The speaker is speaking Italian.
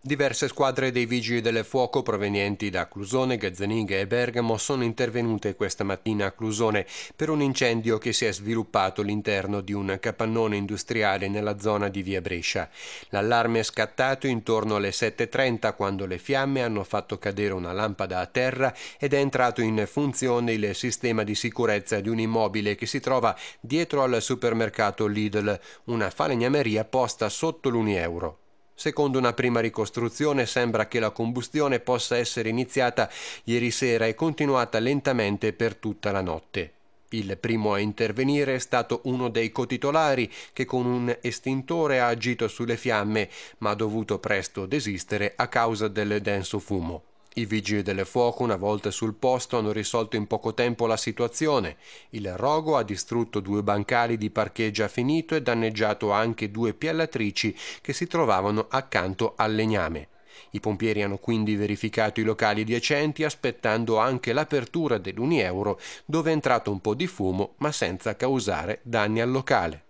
Diverse squadre dei vigili del fuoco provenienti da Clusone, Gazzanighe e Bergamo sono intervenute questa mattina a Clusone per un incendio che si è sviluppato all'interno di un capannone industriale nella zona di Via Brescia. L'allarme è scattato intorno alle 7.30 quando le fiamme hanno fatto cadere una lampada a terra ed è entrato in funzione il sistema di sicurezza di un immobile che si trova dietro al supermercato Lidl, una falegnameria posta sotto l'Unieuro. Secondo una prima ricostruzione sembra che la combustione possa essere iniziata ieri sera e continuata lentamente per tutta la notte. Il primo a intervenire è stato uno dei cotitolari che con un estintore ha agito sulle fiamme, ma ha dovuto presto desistere a causa del denso fumo. I vigili del fuoco, una volta sul posto, hanno risolto in poco tempo la situazione. Il rogo ha distrutto due bancali di parcheggio a finito e danneggiato anche due piallatrici che si trovavano accanto al legname. I pompieri hanno quindi verificato i locali adiacenti aspettando anche l'apertura dell'Unieuro dove è entrato un po' di fumo ma senza causare danni al locale.